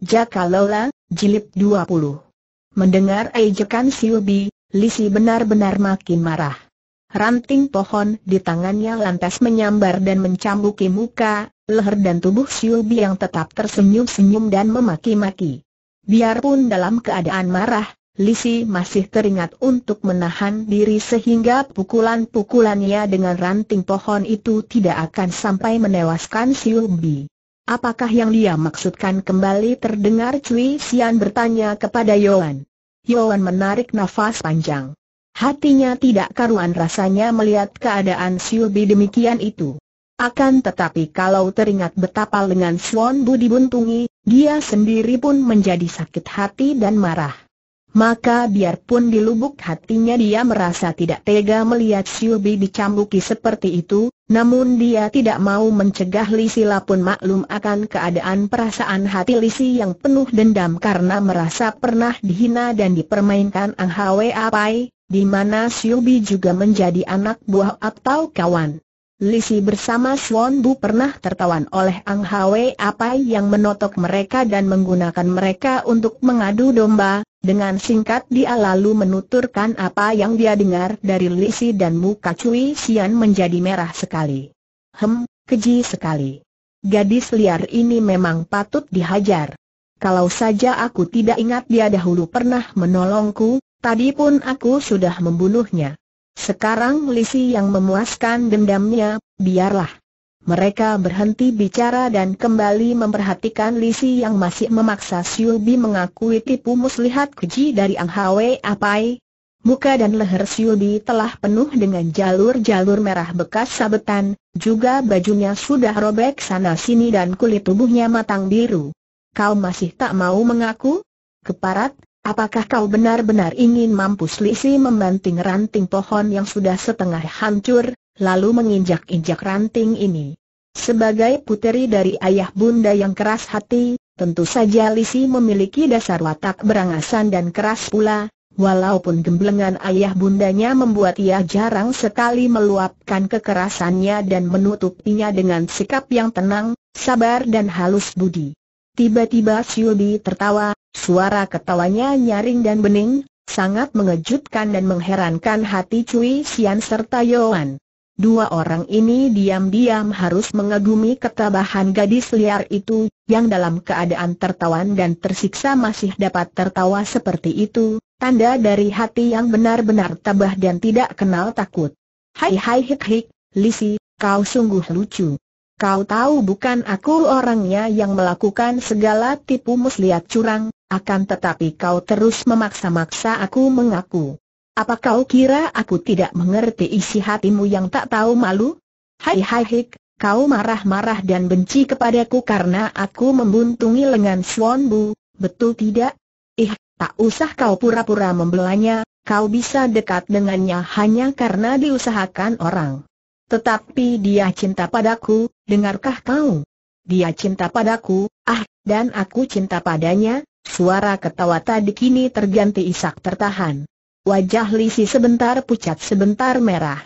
Jaka Lola, Jilid 20 Mendengar ejekan Siubi, Lisi benar-benar makin marah. Ranting pohon di tangannya lantas menyambar dan mencambuki muka, leher dan tubuh Siubi yang tetap tersenyum-senyum dan memaki-maki. Biarpun dalam keadaan marah, Lisi masih teringat untuk menahan diri sehingga pukulan-pukulannya dengan ranting pohon itu tidak akan sampai menewaskan Siubi. Apakah yang dia maksudkan kembali terdengar Cui Sian bertanya kepada Yohan. Yohan menarik nafas panjang. Hatinya tidak karuan rasanya melihat keadaan Bi demikian itu. Akan tetapi kalau teringat betapa lengan Swan Bu dibuntungi, dia sendiri pun menjadi sakit hati dan marah. Maka biarpun di lubuk hatinya dia merasa tidak tega melihat Siubi dicambuki seperti itu, namun dia tidak mau mencegah Lisi. pun maklum akan keadaan perasaan hati Lisi yang penuh dendam karena merasa pernah dihina dan dipermainkan Ang Hwe Apai, di mana Siubi juga menjadi anak buah atau kawan. Lisi bersama Suan Bu pernah tertawan oleh Ang Hwe Apai yang menotok mereka dan menggunakan mereka untuk mengadu domba, dengan singkat dia lalu menuturkan apa yang dia dengar dari Lisi dan muka Cui Sian menjadi merah sekali. Hem, keji sekali. Gadis liar ini memang patut dihajar. Kalau saja aku tidak ingat dia dahulu pernah menolongku, tadi pun aku sudah membunuhnya. Sekarang Lisi yang memuaskan dendamnya, biarlah. Mereka berhenti bicara dan kembali memperhatikan Lisi yang masih memaksa Bi mengakui tipu muslihat keji dari Ang Hwe Apai. Muka dan leher Bi telah penuh dengan jalur-jalur merah bekas sabetan, juga bajunya sudah robek sana-sini dan kulit tubuhnya matang biru. Kau masih tak mau mengaku? Keparat, apakah kau benar-benar ingin mampus Lisi membanting ranting pohon yang sudah setengah hancur, lalu menginjak-injak ranting ini. Sebagai puteri dari ayah bunda yang keras hati, tentu saja Lisi memiliki dasar watak berangasan dan keras pula, walaupun gemblengan ayah bundanya membuat ia jarang sekali meluapkan kekerasannya dan menutupinya dengan sikap yang tenang, sabar dan halus budi. Tiba-tiba Siubi tertawa, suara ketawanya nyaring dan bening, sangat mengejutkan dan mengherankan hati Cui Xian serta Yoan. Dua orang ini diam-diam harus mengagumi ketabahan gadis liar itu, yang dalam keadaan tertawan dan tersiksa masih dapat tertawa seperti itu, tanda dari hati yang benar-benar tabah dan tidak kenal takut. Hai hai hik hik, Lisi, kau sungguh lucu. Kau tahu bukan aku orangnya yang melakukan segala tipu muslihat curang, akan tetapi kau terus memaksa-maksa aku mengaku. Apa kau kira aku tidak mengerti isi hatimu yang tak tahu malu? Hai hai hik, kau marah-marah dan benci kepadaku karena aku membuntungi lengan Swan Bu, betul tidak? Ih, eh, tak usah kau pura-pura membelanya, kau bisa dekat dengannya hanya karena diusahakan orang. Tetapi dia cinta padaku, dengarkah kau? Dia cinta padaku, ah, dan aku cinta padanya, suara ketawa tadi kini terganti isak tertahan. Wajah Lisi sebentar pucat sebentar merah.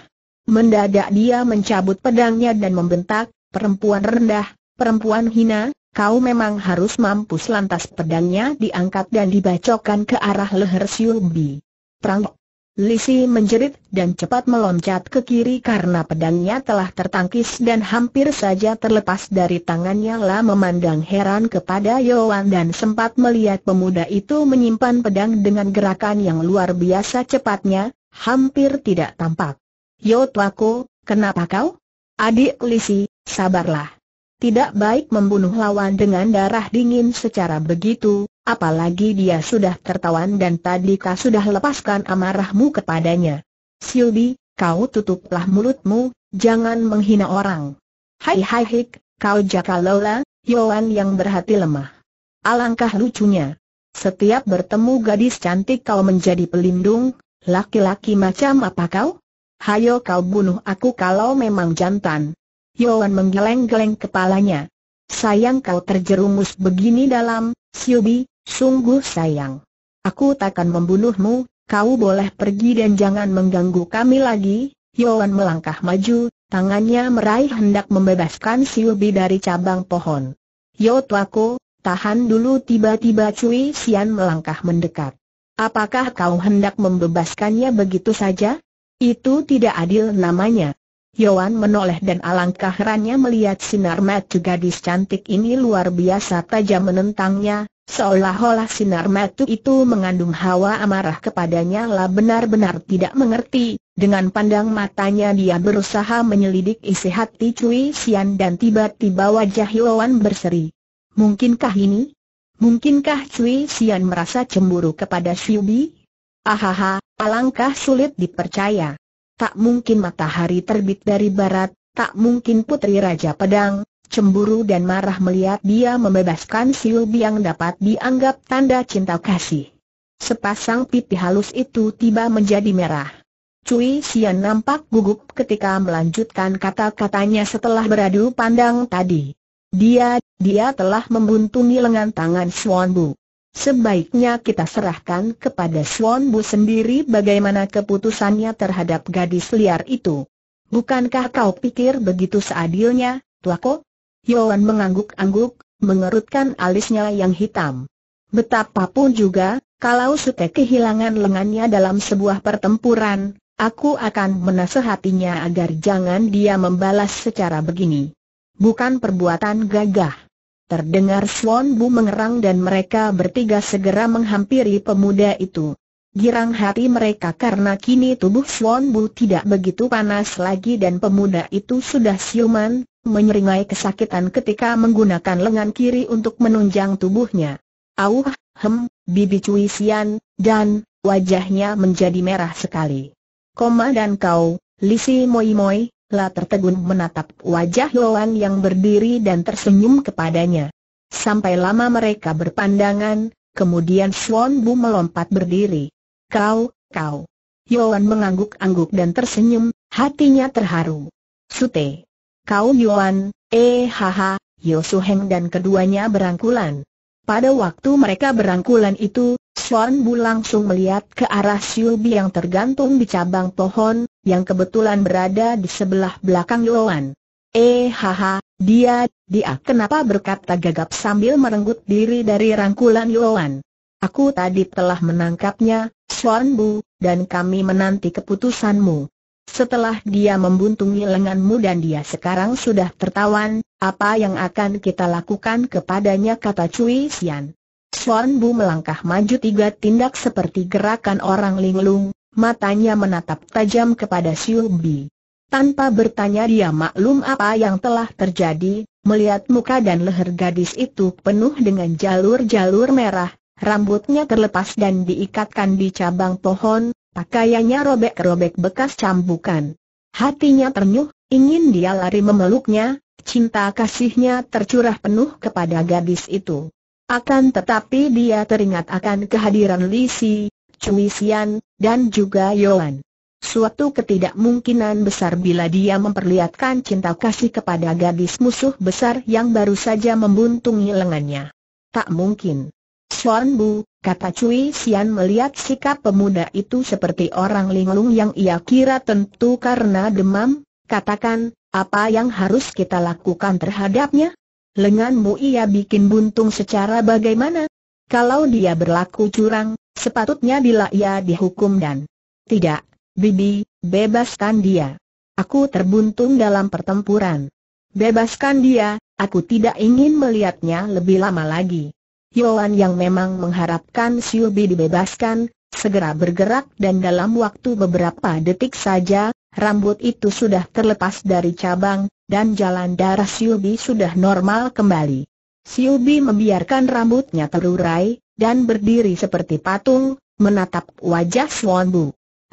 Mendadak dia mencabut pedangnya dan membentak, perempuan rendah, perempuan hina, kau memang harus mampus lantas pedangnya diangkat dan dibacokkan ke arah leher Siubi. Perang Lisi menjerit dan cepat meloncat ke kiri karena pedangnya telah tertangkis dan hampir saja terlepas dari tangannya La memandang heran kepada Yoan dan sempat melihat pemuda itu menyimpan pedang dengan gerakan yang luar biasa cepatnya, hampir tidak tampak. Yo tuaku, kenapa kau? Adik Lisi, sabarlah. Tidak baik membunuh lawan dengan darah dingin secara begitu, Apalagi dia sudah tertawan dan tadi kau sudah lepaskan amarahmu kepadanya. Silbi, kau tutuplah mulutmu, jangan menghina orang. Hai hai hik, kau jaka lola, Yohan yang berhati lemah. Alangkah lucunya. Setiap bertemu gadis cantik kau menjadi pelindung, laki-laki macam apa kau? Hayo kau bunuh aku kalau memang jantan. Yohan menggeleng-geleng kepalanya. Sayang kau terjerumus begini dalam, Siubi, Sungguh sayang. Aku takkan membunuhmu, kau boleh pergi dan jangan mengganggu kami lagi. Yoan melangkah maju, tangannya meraih hendak membebaskan Ubi dari cabang pohon. Yo tuaku, tahan dulu tiba-tiba Cui Sian melangkah mendekat. Apakah kau hendak membebaskannya begitu saja? Itu tidak adil namanya. Yohan menoleh dan alangkah herannya melihat sinar mata gadis cantik ini luar biasa tajam menentangnya, seolah-olah sinar mata itu mengandung hawa amarah kepadanya lah benar-benar tidak mengerti. Dengan pandang matanya dia berusaha menyelidik isi hati Cui Sian dan tiba-tiba wajah Yohan berseri. Mungkinkah ini? Mungkinkah Cui Sian merasa cemburu kepada Shubi? Ahaha, alangkah sulit dipercaya. Tak mungkin matahari terbit dari barat, tak mungkin putri Raja Pedang, cemburu dan marah melihat dia membebaskan silbi yang dapat dianggap tanda cinta kasih. Sepasang pipi halus itu tiba menjadi merah. Cui Sian nampak gugup ketika melanjutkan kata-katanya setelah beradu pandang tadi. Dia, dia telah membuntungi lengan tangan Swan Bu. Sebaiknya kita serahkan kepada Swan Bu sendiri bagaimana keputusannya terhadap gadis liar itu. Bukankah kau pikir begitu seadilnya, Tuako? Yohan mengangguk-angguk, mengerutkan alisnya yang hitam. Betapapun juga, kalau Sute kehilangan lengannya dalam sebuah pertempuran, aku akan menasehatinya agar jangan dia membalas secara begini. Bukan perbuatan gagah. Terdengar Swan Bu mengerang dan mereka bertiga segera menghampiri pemuda itu. Girang hati mereka karena kini tubuh Swan Bu tidak begitu panas lagi dan pemuda itu sudah siuman, menyeringai kesakitan ketika menggunakan lengan kiri untuk menunjang tubuhnya. Auh, hem, bibi cuisian, dan wajahnya menjadi merah sekali. Koma dan kau, Lisi Moi Moi, La tertegun menatap wajah Loan yang berdiri dan tersenyum kepadanya. Sampai lama mereka berpandangan, kemudian Swan Bu melompat berdiri. Kau, kau. Yoan mengangguk-angguk dan tersenyum, hatinya terharu. Sute. Kau Yoan, eh haha, Yosuheng dan keduanya berangkulan. Pada waktu mereka berangkulan itu, Suan Bu langsung melihat ke arah Siubi yang tergantung di cabang pohon, yang kebetulan berada di sebelah belakang Yuan. Eh haha, dia, dia kenapa berkata gagap sambil merenggut diri dari rangkulan Yuan? Aku tadi telah menangkapnya, Suan Bu, dan kami menanti keputusanmu. Setelah dia membuntungi lenganmu dan dia sekarang sudah tertawan, apa yang akan kita lakukan kepadanya kata Cui Xian. Chuan Bu melangkah maju tiga tindak seperti gerakan orang linglung, matanya menatap tajam kepada Siu Bi. Tanpa bertanya dia maklum apa yang telah terjadi, melihat muka dan leher gadis itu penuh dengan jalur-jalur merah, rambutnya terlepas dan diikatkan di cabang pohon, pakaiannya robek-robek bekas cambukan. Hatinya ternyuh, ingin dia lari memeluknya, cinta kasihnya tercurah penuh kepada gadis itu. Akan tetapi dia teringat akan kehadiran Li Si, Cui Sian, dan juga Yuan. Suatu ketidakmungkinan besar bila dia memperlihatkan cinta kasih kepada gadis musuh besar yang baru saja membuntungi lengannya. Tak mungkin. Suan Bu, kata Cui Sian melihat sikap pemuda itu seperti orang linglung yang ia kira tentu karena demam, katakan, apa yang harus kita lakukan terhadapnya? lenganmu ia bikin buntung secara bagaimana? Kalau dia berlaku curang, sepatutnya bila ia dihukum dan tidak, Bibi, bebaskan dia. Aku terbuntung dalam pertempuran. Bebaskan dia, aku tidak ingin melihatnya lebih lama lagi. Yoan yang memang mengharapkan Siubi dibebaskan, segera bergerak dan dalam waktu beberapa detik saja, rambut itu sudah terlepas dari cabang, dan jalan darah Siubi sudah normal kembali. Siubi membiarkan rambutnya terurai, dan berdiri seperti patung, menatap wajah Swan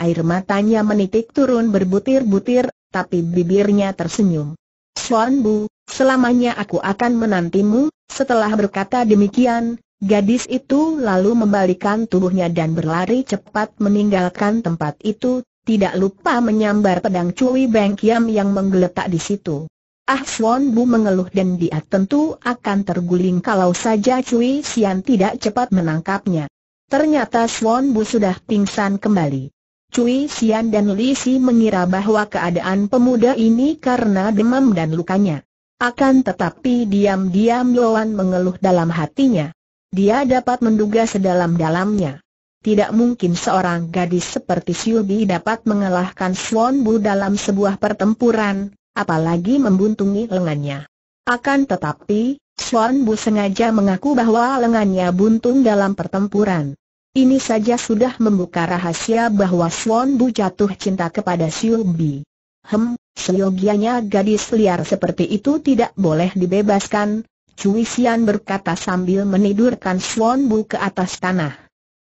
Air matanya menitik turun berbutir-butir, tapi bibirnya tersenyum. Swan selamanya aku akan menantimu, setelah berkata demikian, gadis itu lalu membalikan tubuhnya dan berlari cepat meninggalkan tempat itu, tidak lupa menyambar pedang Cui Beng Kiam yang menggeletak di situ. Ah Swan Bu mengeluh dan dia tentu akan terguling kalau saja Cui Sian tidak cepat menangkapnya. Ternyata Swan Bu sudah pingsan kembali. Cui Sian dan Li Si mengira bahwa keadaan pemuda ini karena demam dan lukanya. Akan tetapi diam-diam Luan mengeluh dalam hatinya. Dia dapat menduga sedalam-dalamnya. Tidak mungkin seorang gadis seperti Siubi dapat mengalahkan Swan Bu dalam sebuah pertempuran, apalagi membuntungi lengannya. Akan tetapi, Swan Bu sengaja mengaku bahwa lengannya buntung dalam pertempuran. Ini saja sudah membuka rahasia bahwa Swan Bu jatuh cinta kepada Siubi. Hem, seyogianya gadis liar seperti itu tidak boleh dibebaskan, Cui Xian berkata sambil menidurkan Swan Bu ke atas tanah.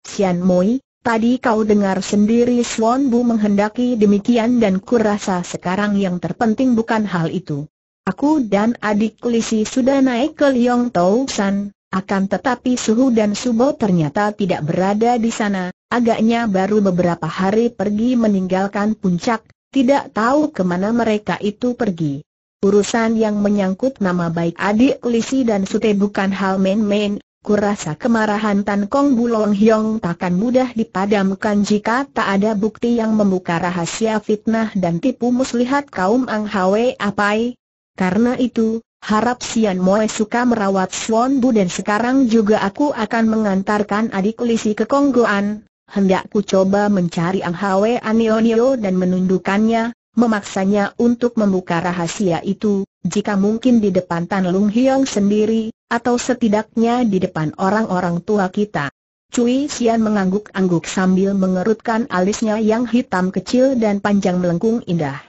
Xian Mui, tadi kau dengar sendiri Swan Bu menghendaki demikian dan kurasa sekarang yang terpenting bukan hal itu. Aku dan adik Lisi sudah naik ke Liong Tau San, akan tetapi Suhu dan Subo ternyata tidak berada di sana, agaknya baru beberapa hari pergi meninggalkan puncak, tidak tahu kemana mereka itu pergi. Urusan yang menyangkut nama baik adik Lisi dan Sute bukan hal main-main, kurasa kemarahan Tan Kong Bulong Hyong takkan mudah dipadamkan jika tak ada bukti yang membuka rahasia fitnah dan tipu muslihat kaum Ang Hwe Apai. Karena itu, harap Sian Moe suka merawat Swan Bu dan sekarang juga aku akan mengantarkan adik Lisi ke Goan. Hendak ku coba mencari Ang Hwe Anionio dan menundukannya, memaksanya untuk membuka rahasia itu, jika mungkin di depan Tan Lung Hiong sendiri, atau setidaknya di depan orang-orang tua kita. Cui Xian mengangguk-angguk sambil mengerutkan alisnya yang hitam kecil dan panjang melengkung indah.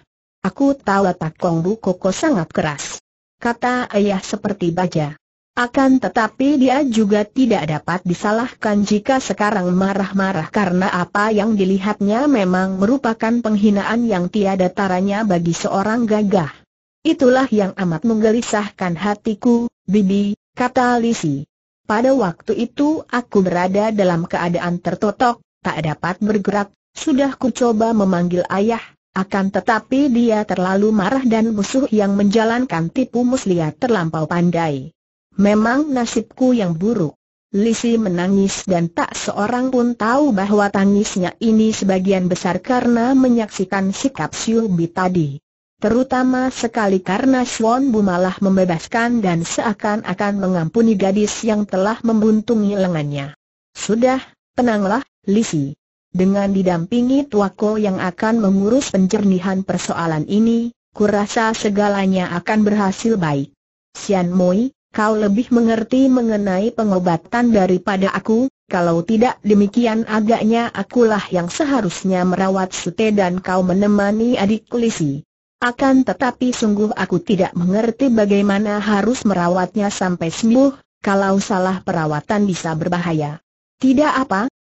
Aku tahu otak Kongbu Koko sangat keras. Kata ayah seperti baja. Akan tetapi dia juga tidak dapat disalahkan jika sekarang marah-marah karena apa yang dilihatnya memang merupakan penghinaan yang tiada taranya bagi seorang gagah. Itulah yang amat menggelisahkan hatiku, Bibi, kata Lisi. Pada waktu itu aku berada dalam keadaan tertotok, tak dapat bergerak, sudah kucoba memanggil ayah, akan tetapi dia terlalu marah dan musuh yang menjalankan tipu muslihat terlampau pandai. Memang nasibku yang buruk. Lisi menangis dan tak seorang pun tahu bahwa tangisnya ini sebagian besar karena menyaksikan sikap Siubi tadi. Terutama sekali karena Swan Bu malah membebaskan dan seakan-akan mengampuni gadis yang telah membuntungi lengannya. Sudah, tenanglah, Lisi. Dengan didampingi Tuako yang akan mengurus penjernihan persoalan ini, kurasa segalanya akan berhasil baik. Sian Moi, kau lebih mengerti mengenai pengobatan daripada aku, kalau tidak demikian agaknya akulah yang seharusnya merawat Sute dan kau menemani adik Lisi. Akan tetapi sungguh aku tidak mengerti bagaimana harus merawatnya sampai sembuh, kalau salah perawatan bisa berbahaya. Tidak apa,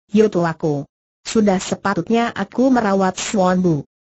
aku. Sudah sepatutnya aku merawat Swan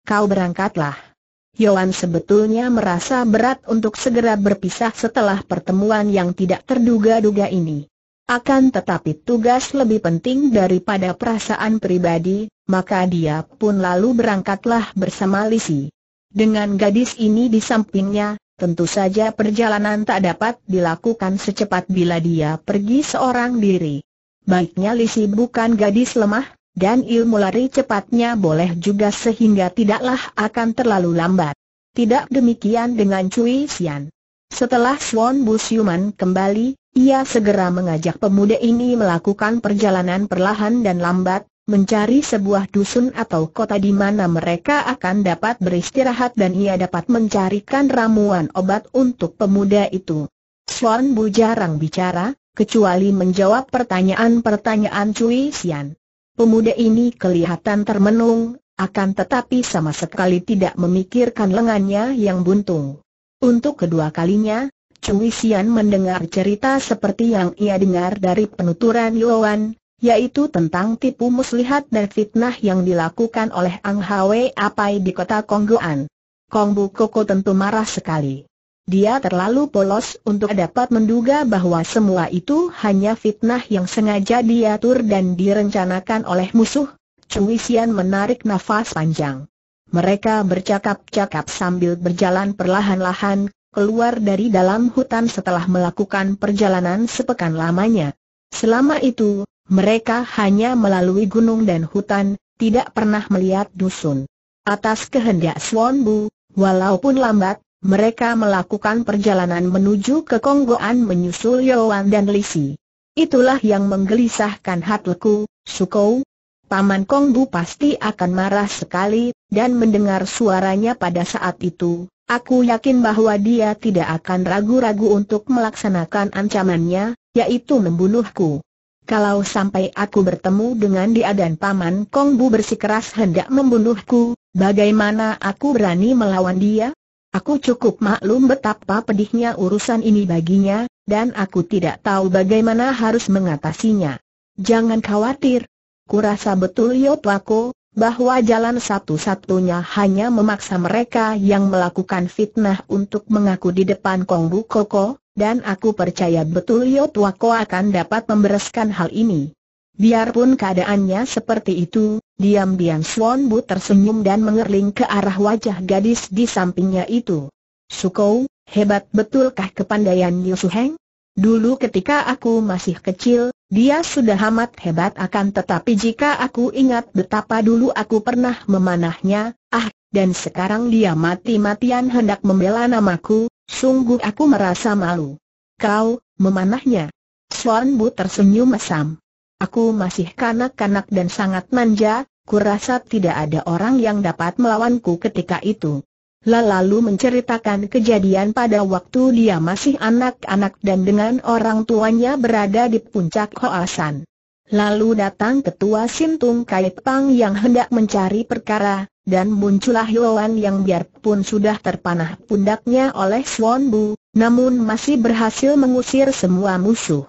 Kau berangkatlah. Yohan sebetulnya merasa berat untuk segera berpisah setelah pertemuan yang tidak terduga-duga ini. Akan tetapi tugas lebih penting daripada perasaan pribadi, maka dia pun lalu berangkatlah bersama Lisi. Dengan gadis ini di sampingnya, tentu saja perjalanan tak dapat dilakukan secepat bila dia pergi seorang diri. Baiknya Lisi bukan gadis lemah, dan ilmu lari cepatnya boleh juga sehingga tidaklah akan terlalu lambat. Tidak demikian dengan Cui Xian. Setelah Swan Busyuman kembali, ia segera mengajak pemuda ini melakukan perjalanan perlahan dan lambat, mencari sebuah dusun atau kota di mana mereka akan dapat beristirahat dan ia dapat mencarikan ramuan obat untuk pemuda itu. Swan Bu jarang bicara, kecuali menjawab pertanyaan-pertanyaan Cui Xian. Pemuda ini kelihatan termenung, akan tetapi sama sekali tidak memikirkan lengannya yang buntung. Untuk kedua kalinya, Cui Xian mendengar cerita seperti yang ia dengar dari penuturan Yuan, yaitu tentang tipu muslihat dan fitnah yang dilakukan oleh Ang Hwe Apai di kota Kongguan. Kong Bu Koko tentu marah sekali. Dia terlalu polos untuk dapat menduga bahwa semua itu hanya fitnah yang sengaja diatur dan direncanakan oleh musuh. Cui Xian menarik nafas panjang. Mereka bercakap-cakap sambil berjalan perlahan-lahan keluar dari dalam hutan setelah melakukan perjalanan sepekan lamanya. Selama itu, mereka hanya melalui gunung dan hutan, tidak pernah melihat dusun. Atas kehendak Swan Bu, walaupun lambat, mereka melakukan perjalanan menuju ke Konggoan menyusul Yoan dan Lisi. Itulah yang menggelisahkan hatiku, Sukou. Paman Kongbu pasti akan marah sekali, dan mendengar suaranya pada saat itu, aku yakin bahwa dia tidak akan ragu-ragu untuk melaksanakan ancamannya, yaitu membunuhku. Kalau sampai aku bertemu dengan dia dan Paman Kongbu bersikeras hendak membunuhku, bagaimana aku berani melawan dia? Aku cukup maklum betapa pedihnya urusan ini baginya, dan aku tidak tahu bagaimana harus mengatasinya. Jangan khawatir. Kurasa betul Yopako, ya, bahwa jalan satu-satunya hanya memaksa mereka yang melakukan fitnah untuk mengaku di depan Kongbu Koko, dan aku percaya betul Yopako ya, akan dapat membereskan hal ini. Biarpun keadaannya seperti itu, diam-diam Swan Bu tersenyum dan mengerling ke arah wajah gadis di sampingnya itu. Sukou, hebat betulkah kepandaian Yu Heng? Dulu ketika aku masih kecil, dia sudah amat hebat akan tetapi jika aku ingat betapa dulu aku pernah memanahnya, ah, dan sekarang dia mati-matian hendak membela namaku, sungguh aku merasa malu. Kau, memanahnya. Swan Bu tersenyum mesam. Aku masih kanak-kanak dan sangat manja, kurasa tidak ada orang yang dapat melawanku ketika itu. Lalu menceritakan kejadian pada waktu dia masih anak-anak dan dengan orang tuanya berada di puncak Hoasan. Lalu datang ketua Sintung Kaitpang yang hendak mencari perkara, dan muncullah Yoan yang biarpun sudah terpanah pundaknya oleh Swan Bu, namun masih berhasil mengusir semua musuh.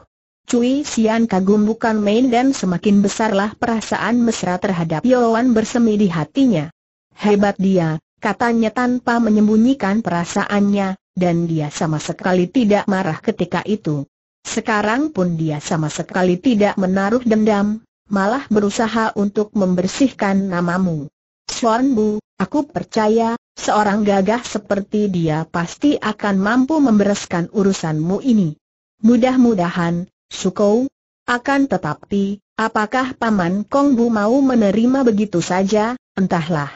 Cui Sian kagum bukan main dan semakin besarlah perasaan mesra terhadap Yoan bersemi di hatinya. Hebat dia, katanya tanpa menyembunyikan perasaannya, dan dia sama sekali tidak marah ketika itu. Sekarang pun dia sama sekali tidak menaruh dendam, malah berusaha untuk membersihkan namamu. Suan Bu, aku percaya, seorang gagah seperti dia pasti akan mampu membereskan urusanmu ini. Mudah-mudahan, Sukou? Akan tetapi, apakah Paman Kongbu mau menerima begitu saja, entahlah.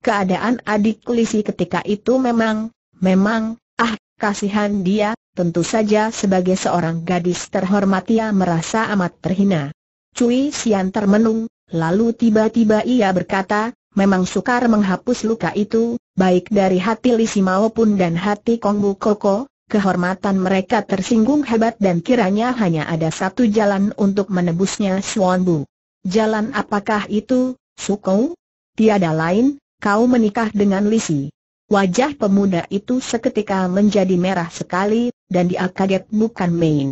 Keadaan adik Lisi ketika itu memang, memang, ah, kasihan dia, tentu saja sebagai seorang gadis terhormat ia merasa amat terhina. Cui Sian termenung, lalu tiba-tiba ia berkata, memang sukar menghapus luka itu, baik dari hati Lisi maupun dan hati Kongbu Koko, Kehormatan mereka tersinggung hebat dan kiranya hanya ada satu jalan untuk menebusnya Swanbu. Jalan apakah itu, Sukou? Tiada lain, kau menikah dengan Lisi. Wajah pemuda itu seketika menjadi merah sekali, dan dia kaget bukan main.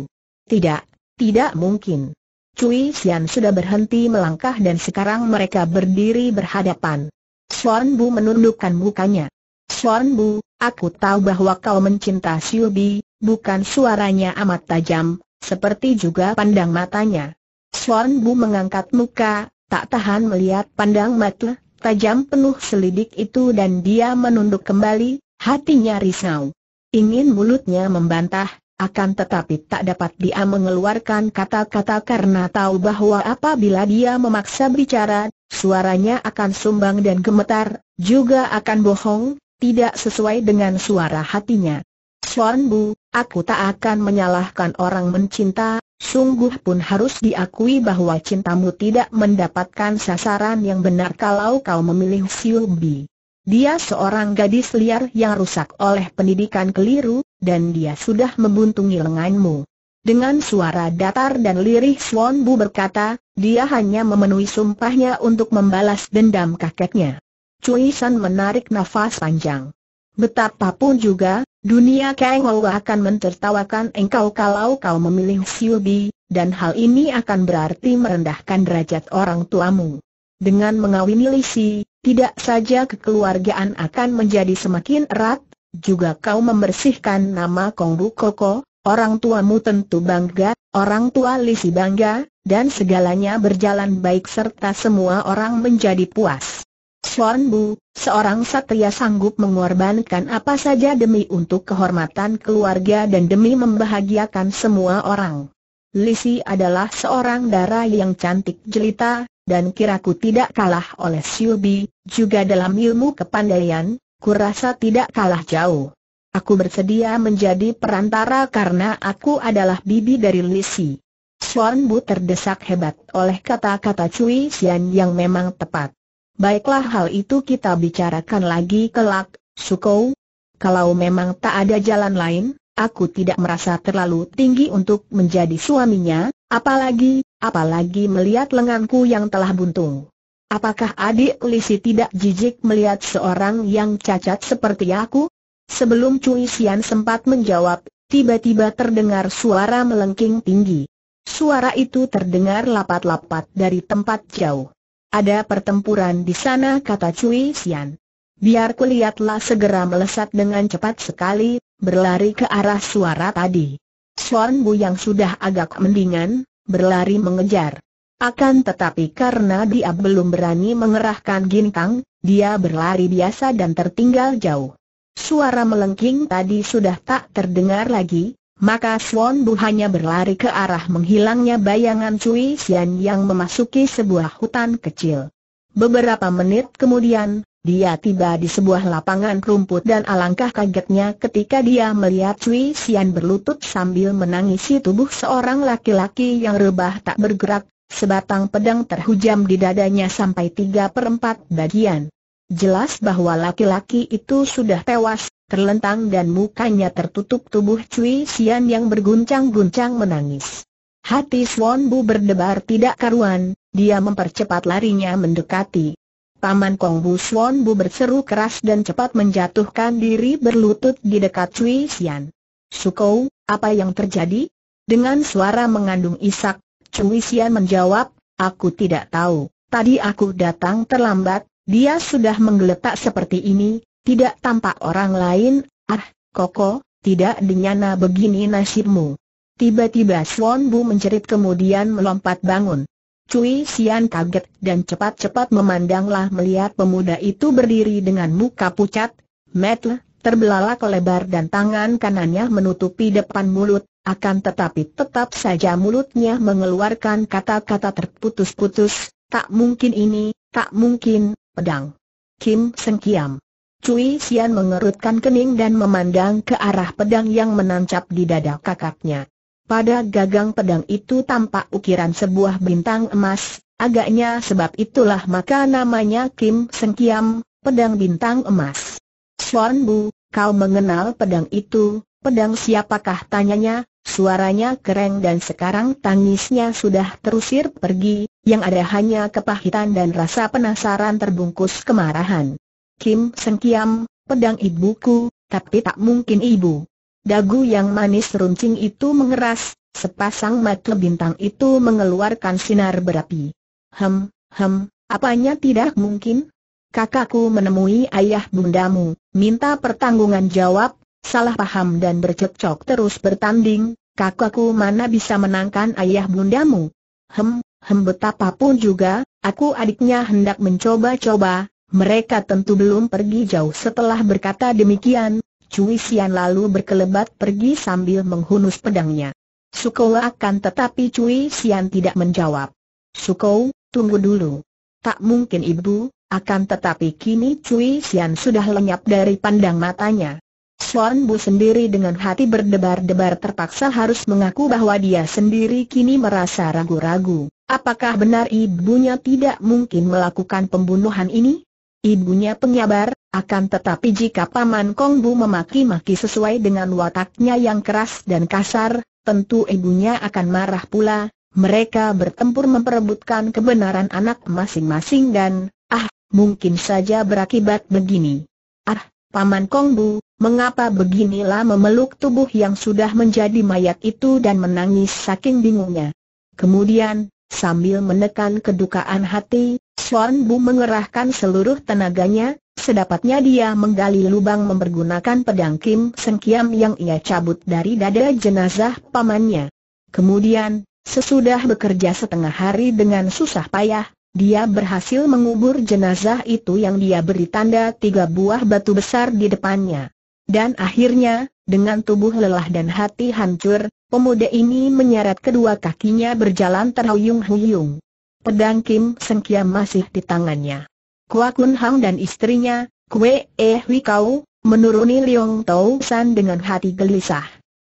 Tidak, tidak mungkin. Cui Xian sudah berhenti melangkah dan sekarang mereka berdiri berhadapan. Suan Bu menundukkan mukanya. Suan Bu, Aku tahu bahwa kau mencinta Siubi, bukan suaranya amat tajam, seperti juga pandang matanya. Suan Bu mengangkat muka, tak tahan melihat pandang mata tajam penuh selidik itu dan dia menunduk kembali, hatinya risau. Ingin mulutnya membantah, akan tetapi tak dapat dia mengeluarkan kata-kata karena tahu bahwa apabila dia memaksa bicara, suaranya akan sumbang dan gemetar, juga akan bohong, tidak sesuai dengan suara hatinya. Suan Bu, aku tak akan menyalahkan orang mencinta, sungguh pun harus diakui bahwa cintamu tidak mendapatkan sasaran yang benar kalau kau memilih Siu Bi. Dia seorang gadis liar yang rusak oleh pendidikan keliru, dan dia sudah membuntungi lenganmu. Dengan suara datar dan lirih Suan Bu berkata, dia hanya memenuhi sumpahnya untuk membalas dendam kakeknya. Cui San menarik nafas panjang. Betapapun juga, dunia Kang Ou akan mentertawakan engkau kalau kau memilih Siu Bi, dan hal ini akan berarti merendahkan derajat orang tuamu. Dengan mengawini Li Si, tidak saja kekeluargaan akan menjadi semakin erat, juga kau membersihkan nama Kong Bu Koko, orang tuamu tentu bangga, orang tua Li Si bangga, dan segalanya berjalan baik serta semua orang menjadi puas. Suan Bu, seorang satria sanggup mengorbankan apa saja demi untuk kehormatan keluarga dan demi membahagiakan semua orang. Lisi adalah seorang darah yang cantik jelita, dan kiraku tidak kalah oleh Siubi, juga dalam ilmu kepandaian, kurasa tidak kalah jauh. Aku bersedia menjadi perantara karena aku adalah bibi dari Lisi. Suan Bu terdesak hebat oleh kata-kata Cui Xian yang memang tepat. Baiklah hal itu kita bicarakan lagi kelak, Sukou. Kalau memang tak ada jalan lain, aku tidak merasa terlalu tinggi untuk menjadi suaminya, apalagi, apalagi melihat lenganku yang telah buntung. Apakah adik Lisi tidak jijik melihat seorang yang cacat seperti aku? Sebelum Cui Sian sempat menjawab, tiba-tiba terdengar suara melengking tinggi. Suara itu terdengar lapat-lapat dari tempat jauh. Ada pertempuran di sana kata Cui Xian. Biar lihatlah, segera melesat dengan cepat sekali, berlari ke arah suara tadi. Suan Bu yang sudah agak mendingan, berlari mengejar. Akan tetapi karena dia belum berani mengerahkan gintang, dia berlari biasa dan tertinggal jauh. Suara melengking tadi sudah tak terdengar lagi, maka Swan Bu hanya berlari ke arah menghilangnya bayangan Cui Sian yang memasuki sebuah hutan kecil. Beberapa menit kemudian, dia tiba di sebuah lapangan rumput dan alangkah kagetnya ketika dia melihat Cui Sian berlutut sambil menangisi tubuh seorang laki-laki yang rebah tak bergerak, sebatang pedang terhujam di dadanya sampai tiga perempat bagian. Jelas bahwa laki-laki itu sudah tewas, terlentang dan mukanya tertutup tubuh Cui Xian yang berguncang-guncang menangis. Hati Swan Bu berdebar tidak karuan, dia mempercepat larinya mendekati. Paman Kong Bu Swan Bu berseru keras dan cepat menjatuhkan diri berlutut di dekat Cui Xian. Sukou, apa yang terjadi? Dengan suara mengandung isak, Cui Xian menjawab, aku tidak tahu, tadi aku datang terlambat, dia sudah menggeletak seperti ini, tidak tampak orang lain, ah, Koko, tidak dinyana begini nasibmu. Tiba-tiba Swan Bu menjerit kemudian melompat bangun. Cui Sian kaget dan cepat-cepat memandanglah melihat pemuda itu berdiri dengan muka pucat, metle, terbelalak lebar dan tangan kanannya menutupi depan mulut, akan tetapi tetap saja mulutnya mengeluarkan kata-kata terputus-putus, tak mungkin ini, tak mungkin, pedang. Kim Sengkiam Cui Sian mengerutkan kening dan memandang ke arah pedang yang menancap di dada kakaknya. Pada gagang pedang itu tampak ukiran sebuah bintang emas, agaknya sebab itulah maka namanya Kim Sengkiam, pedang bintang emas. Suan Bu, kau mengenal pedang itu, pedang siapakah tanyanya, suaranya kereng dan sekarang tangisnya sudah terusir pergi, yang ada hanya kepahitan dan rasa penasaran terbungkus kemarahan. Kim Sengkiam, pedang ibuku, tapi tak mungkin ibu. Dagu yang manis runcing itu mengeras, sepasang mata bintang itu mengeluarkan sinar berapi. Hem, hem, apanya tidak mungkin? Kakakku menemui ayah bundamu, minta pertanggungan jawab, salah paham dan bercekcok terus bertanding, kakakku mana bisa menangkan ayah bundamu? Hem, hem betapapun juga, aku adiknya hendak mencoba-coba, mereka tentu belum pergi jauh setelah berkata demikian, Cui Xian lalu berkelebat pergi sambil menghunus pedangnya. Sukou akan tetapi Cui Xian tidak menjawab. Sukou, tunggu dulu. Tak mungkin ibu, akan tetapi kini Cui Xian sudah lenyap dari pandang matanya. Suan Bu sendiri dengan hati berdebar-debar terpaksa harus mengaku bahwa dia sendiri kini merasa ragu-ragu. Apakah benar ibunya tidak mungkin melakukan pembunuhan ini? ibunya penyabar, akan tetapi jika Paman Kongbu memaki-maki sesuai dengan wataknya yang keras dan kasar, tentu ibunya akan marah pula. Mereka bertempur memperebutkan kebenaran anak masing-masing dan, ah, mungkin saja berakibat begini. Ah, Paman Kongbu, mengapa beginilah memeluk tubuh yang sudah menjadi mayat itu dan menangis saking bingungnya. Kemudian, sambil menekan kedukaan hati, Suan Bu mengerahkan seluruh tenaganya, sedapatnya dia menggali lubang mempergunakan pedang Kim Sengkiam yang ia cabut dari dada jenazah pamannya. Kemudian, sesudah bekerja setengah hari dengan susah payah, dia berhasil mengubur jenazah itu yang dia beri tanda tiga buah batu besar di depannya. Dan akhirnya, dengan tubuh lelah dan hati hancur, pemuda ini menyeret kedua kakinya berjalan terhuyung-huyung pedang Kim sengkian masih di tangannya. Kua Kun Hang dan istrinya, Kue Eh Hui Kau, menuruni Leong Tau San dengan hati gelisah.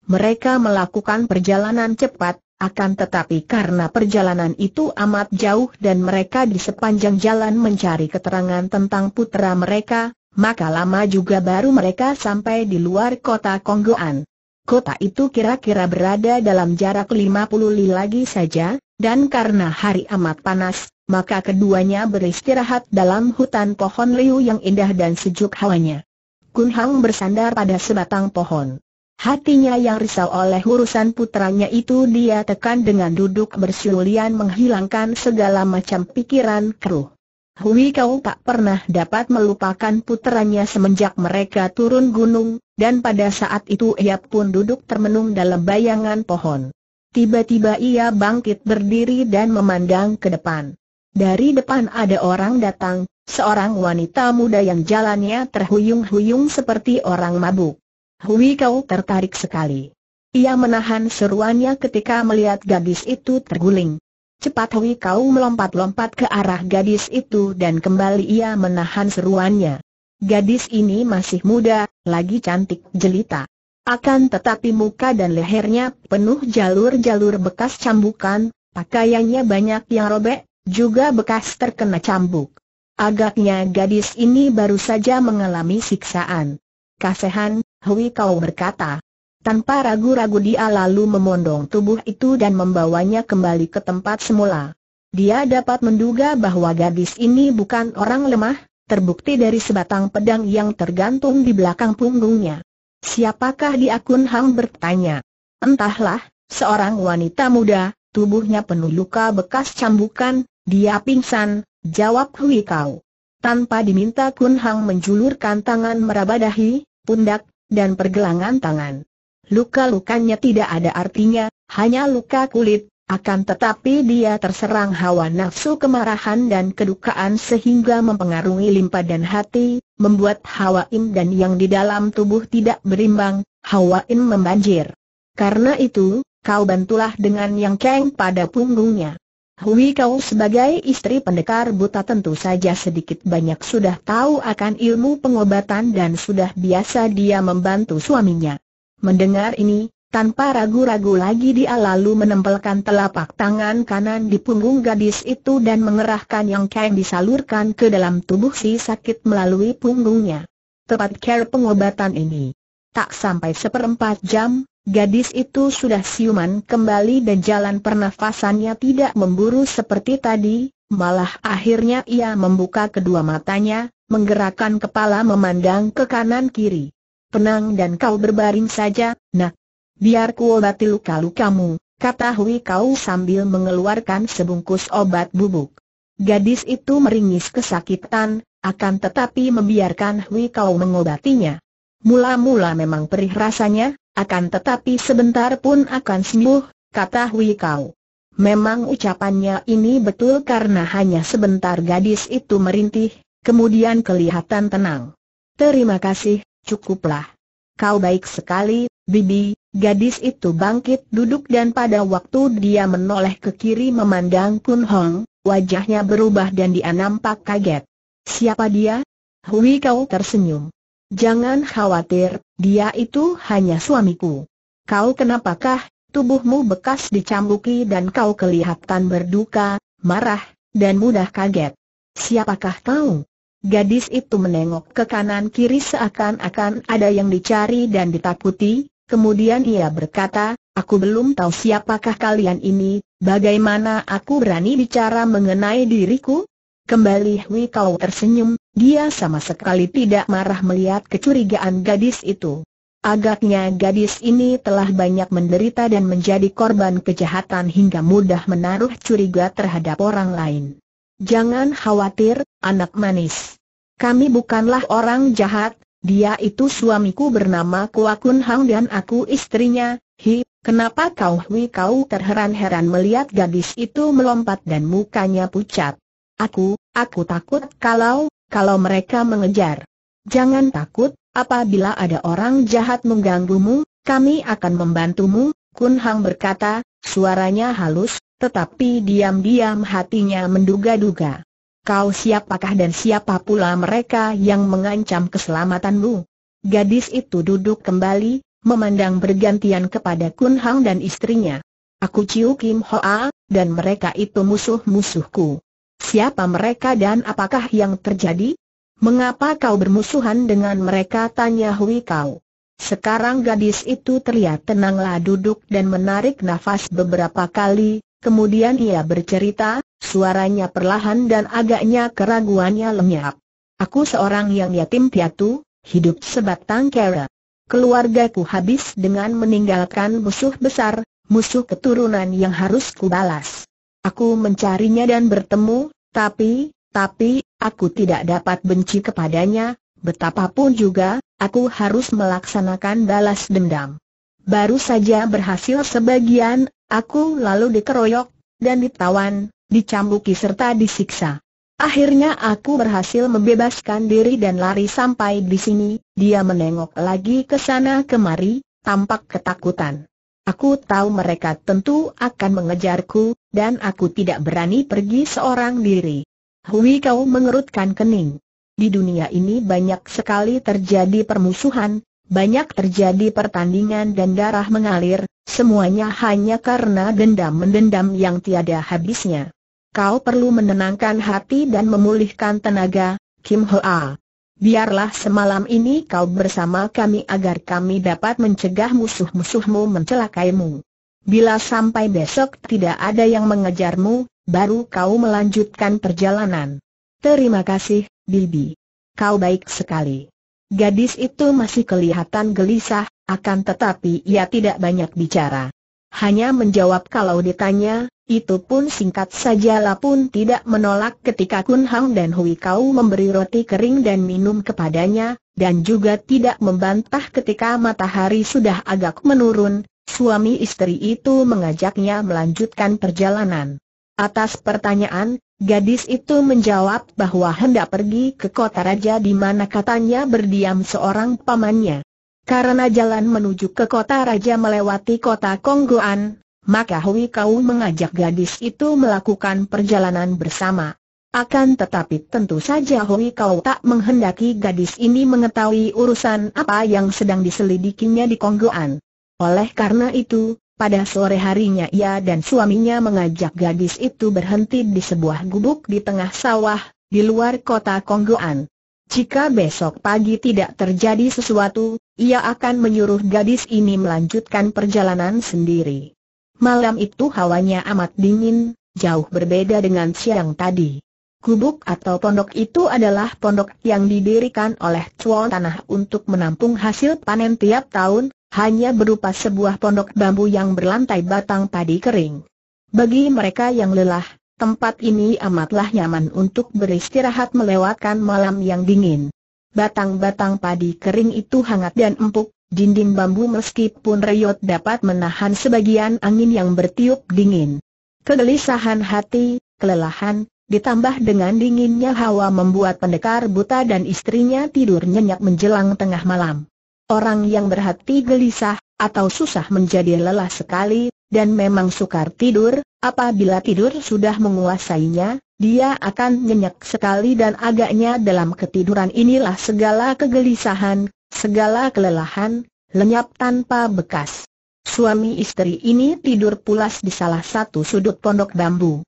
Mereka melakukan perjalanan cepat, akan tetapi karena perjalanan itu amat jauh dan mereka di sepanjang jalan mencari keterangan tentang putra mereka, maka lama juga baru mereka sampai di luar kota Konggoan kota itu kira-kira berada dalam jarak 50 li lagi saja, dan karena hari amat panas, maka keduanya beristirahat dalam hutan pohon liu yang indah dan sejuk hawanya. Kun Hang bersandar pada sebatang pohon. Hatinya yang risau oleh urusan putranya itu dia tekan dengan duduk bersiulian menghilangkan segala macam pikiran keruh. Hui Kau tak pernah dapat melupakan puterannya semenjak mereka turun gunung, dan pada saat itu ia pun duduk termenung dalam bayangan pohon. Tiba-tiba ia bangkit berdiri dan memandang ke depan. Dari depan ada orang datang, seorang wanita muda yang jalannya terhuyung-huyung seperti orang mabuk. Hui Kau tertarik sekali. Ia menahan seruannya ketika melihat gadis itu terguling. Cepat Hui Kau melompat-lompat ke arah gadis itu dan kembali ia menahan seruannya. Gadis ini masih muda, lagi cantik jelita. Akan tetapi muka dan lehernya penuh jalur-jalur bekas cambukan, pakaiannya banyak yang robek, juga bekas terkena cambuk. Agaknya gadis ini baru saja mengalami siksaan. Kasehan, Hui Kau berkata, tanpa ragu-ragu dia lalu memondong tubuh itu dan membawanya kembali ke tempat semula. Dia dapat menduga bahwa gadis ini bukan orang lemah, terbukti dari sebatang pedang yang tergantung di belakang punggungnya. Siapakah di akun Hang bertanya. Entahlah, seorang wanita muda, tubuhnya penuh luka bekas cambukan, dia pingsan, jawab Hui Kau. Tanpa diminta Kun Hang menjulurkan tangan meraba dahi, pundak, dan pergelangan tangan. Luka-lukanya tidak ada artinya, hanya luka kulit, akan tetapi dia terserang hawa nafsu kemarahan dan kedukaan sehingga mempengaruhi limpa dan hati, membuat hawa im dan yang di dalam tubuh tidak berimbang, hawa im membanjir. Karena itu, kau bantulah dengan yang keng pada punggungnya. Hui kau sebagai istri pendekar buta tentu saja sedikit banyak sudah tahu akan ilmu pengobatan dan sudah biasa dia membantu suaminya. Mendengar ini, tanpa ragu-ragu lagi dia lalu menempelkan telapak tangan kanan di punggung gadis itu dan mengerahkan yang kain disalurkan ke dalam tubuh si sakit melalui punggungnya. Tepat care pengobatan ini. Tak sampai seperempat jam, gadis itu sudah siuman kembali dan jalan pernafasannya tidak memburu seperti tadi, malah akhirnya ia membuka kedua matanya, menggerakkan kepala memandang ke kanan kiri. Tenang dan kau berbaring saja, nak. Biar ku obati luka-lukamu, kata Hui Kau sambil mengeluarkan sebungkus obat bubuk. Gadis itu meringis kesakitan, akan tetapi membiarkan Hui Kau mengobatinya. Mula-mula memang perih rasanya, akan tetapi sebentar pun akan sembuh, kata Hui Kau. Memang ucapannya ini betul karena hanya sebentar gadis itu merintih, kemudian kelihatan tenang. Terima kasih, Cukuplah. Kau baik sekali, Bibi, gadis itu bangkit duduk dan pada waktu dia menoleh ke kiri memandang Kun Hong, wajahnya berubah dan dia nampak kaget. Siapa dia? Hui Kau tersenyum. Jangan khawatir, dia itu hanya suamiku. Kau kenapakah, tubuhmu bekas dicambuki dan kau kelihatan berduka, marah, dan mudah kaget. Siapakah kau? Gadis itu menengok ke kanan kiri seakan-akan ada yang dicari dan ditakuti, kemudian ia berkata, Aku belum tahu siapakah kalian ini, bagaimana aku berani bicara mengenai diriku? Kembali Hui Kau tersenyum, dia sama sekali tidak marah melihat kecurigaan gadis itu. Agaknya gadis ini telah banyak menderita dan menjadi korban kejahatan hingga mudah menaruh curiga terhadap orang lain. Jangan khawatir, anak manis. Kami bukanlah orang jahat, dia itu suamiku bernama Kuakun Hang dan aku istrinya, hi, kenapa kau hui kau terheran-heran melihat gadis itu melompat dan mukanya pucat. Aku, aku takut kalau, kalau mereka mengejar. Jangan takut, apabila ada orang jahat mengganggumu, kami akan membantumu, Kun Hang berkata, suaranya halus, tetapi diam-diam hatinya menduga-duga. Kau siapakah dan siapa pula mereka yang mengancam keselamatanmu? Gadis itu duduk kembali, memandang bergantian kepada Kun Hang dan istrinya. Aku Ciu Kim Hoa, dan mereka itu musuh-musuhku. Siapa mereka dan apakah yang terjadi? Mengapa kau bermusuhan dengan mereka? Tanya Hui Kau. Sekarang gadis itu terlihat tenanglah duduk dan menarik nafas beberapa kali, kemudian ia bercerita, suaranya perlahan dan agaknya keraguannya lenyap. Aku seorang yang yatim piatu, hidup sebatang kara. Keluargaku habis dengan meninggalkan musuh besar, musuh keturunan yang harus kubalas. Aku mencarinya dan bertemu, tapi, tapi, aku tidak dapat benci kepadanya, betapapun juga, aku harus melaksanakan balas dendam. Baru saja berhasil sebagian, aku lalu dikeroyok, dan ditawan, dicambuki serta disiksa. Akhirnya aku berhasil membebaskan diri dan lari sampai di sini, dia menengok lagi ke sana kemari, tampak ketakutan. Aku tahu mereka tentu akan mengejarku, dan aku tidak berani pergi seorang diri. Hui kau mengerutkan kening. Di dunia ini banyak sekali terjadi permusuhan, banyak terjadi pertandingan dan darah mengalir, semuanya hanya karena dendam-mendendam yang tiada habisnya. Kau perlu menenangkan hati dan memulihkan tenaga, Kim Hoa. Biarlah semalam ini kau bersama kami agar kami dapat mencegah musuh-musuhmu mencelakaimu. Bila sampai besok tidak ada yang mengejarmu, baru kau melanjutkan perjalanan. Terima kasih, Bibi, kau baik sekali. Gadis itu masih kelihatan gelisah, akan tetapi ia tidak banyak bicara. Hanya menjawab kalau ditanya, itu pun singkat saja lah pun tidak menolak ketika Kun Hang dan Hui Kau memberi roti kering dan minum kepadanya, dan juga tidak membantah ketika matahari sudah agak menurun, suami istri itu mengajaknya melanjutkan perjalanan. Atas pertanyaan, Gadis itu menjawab bahwa hendak pergi ke kota raja di mana katanya berdiam seorang pamannya. Karena jalan menuju ke kota raja melewati kota Kongguan, maka Hui Kau mengajak gadis itu melakukan perjalanan bersama. Akan tetapi tentu saja Hui Kau tak menghendaki gadis ini mengetahui urusan apa yang sedang diselidikinya di Kongguan. Oleh karena itu, pada sore harinya ia dan suaminya mengajak gadis itu berhenti di sebuah gubuk di tengah sawah, di luar kota Konggoan. Jika besok pagi tidak terjadi sesuatu, ia akan menyuruh gadis ini melanjutkan perjalanan sendiri. Malam itu hawanya amat dingin, jauh berbeda dengan siang tadi. Gubuk atau pondok itu adalah pondok yang didirikan oleh Chuan Tanah untuk menampung hasil panen tiap tahun, hanya berupa sebuah pondok bambu yang berlantai batang padi kering. Bagi mereka yang lelah, tempat ini amatlah nyaman untuk beristirahat melewatkan malam yang dingin. Batang-batang padi kering itu hangat dan empuk, dinding bambu meskipun reyot dapat menahan sebagian angin yang bertiup dingin. Kegelisahan hati, kelelahan, ditambah dengan dinginnya hawa membuat pendekar buta dan istrinya tidur nyenyak menjelang tengah malam. Orang yang berhati gelisah, atau susah menjadi lelah sekali, dan memang sukar tidur, apabila tidur sudah menguasainya, dia akan nyenyak sekali dan agaknya dalam ketiduran inilah segala kegelisahan, segala kelelahan, lenyap tanpa bekas. Suami istri ini tidur pulas di salah satu sudut pondok bambu.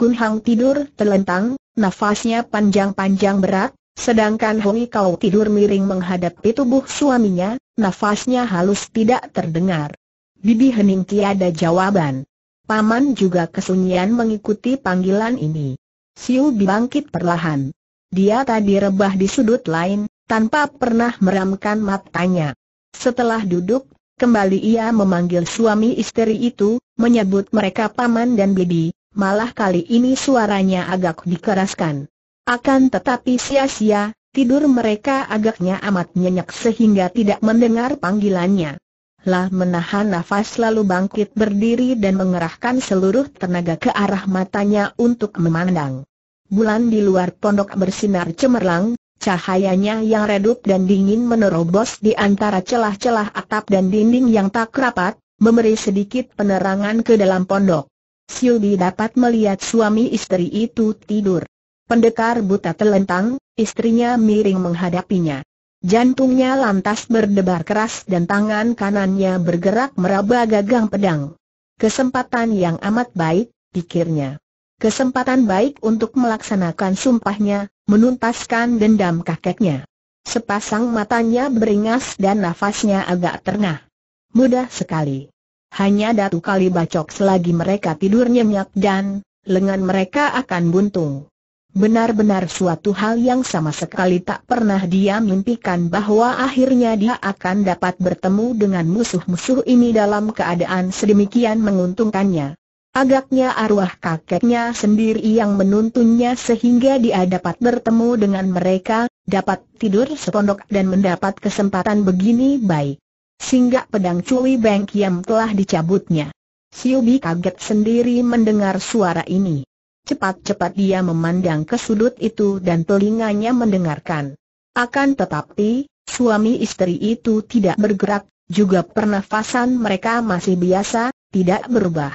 Kun Hang tidur telentang, nafasnya panjang-panjang berat, Sedangkan Hong Kau tidur miring menghadapi tubuh suaminya, nafasnya halus tidak terdengar. Bibi hening tiada jawaban. Paman juga kesunyian mengikuti panggilan ini. Siu bangkit perlahan. Dia tadi rebah di sudut lain, tanpa pernah meramkan matanya. Setelah duduk, kembali ia memanggil suami istri itu, menyebut mereka paman dan bibi, malah kali ini suaranya agak dikeraskan. Akan tetapi sia-sia, tidur mereka agaknya amat nyenyak sehingga tidak mendengar panggilannya. Lah menahan nafas lalu bangkit berdiri dan mengerahkan seluruh tenaga ke arah matanya untuk memandang. Bulan di luar pondok bersinar cemerlang, cahayanya yang redup dan dingin menerobos di antara celah-celah atap dan dinding yang tak rapat, memberi sedikit penerangan ke dalam pondok. Siubi dapat melihat suami istri itu tidur. Pendekar buta telentang, istrinya miring menghadapinya. Jantungnya lantas berdebar keras dan tangan kanannya bergerak meraba gagang pedang. Kesempatan yang amat baik, pikirnya. Kesempatan baik untuk melaksanakan sumpahnya, menuntaskan dendam kakeknya. Sepasang matanya beringas dan nafasnya agak terengah. Mudah sekali. Hanya datu kali bacok selagi mereka tidur nyenyak dan lengan mereka akan buntung. Benar-benar suatu hal yang sama sekali tak pernah dia mimpikan bahwa akhirnya dia akan dapat bertemu dengan musuh-musuh ini dalam keadaan sedemikian menguntungkannya. Agaknya arwah kakeknya sendiri yang menuntunnya sehingga dia dapat bertemu dengan mereka, dapat tidur sepondok dan mendapat kesempatan begini baik. Sehingga pedang Cui bank yang telah dicabutnya. Siubi kaget sendiri mendengar suara ini. Cepat-cepat dia memandang ke sudut itu dan telinganya mendengarkan. Akan tetapi, suami istri itu tidak bergerak, juga pernafasan mereka masih biasa, tidak berubah.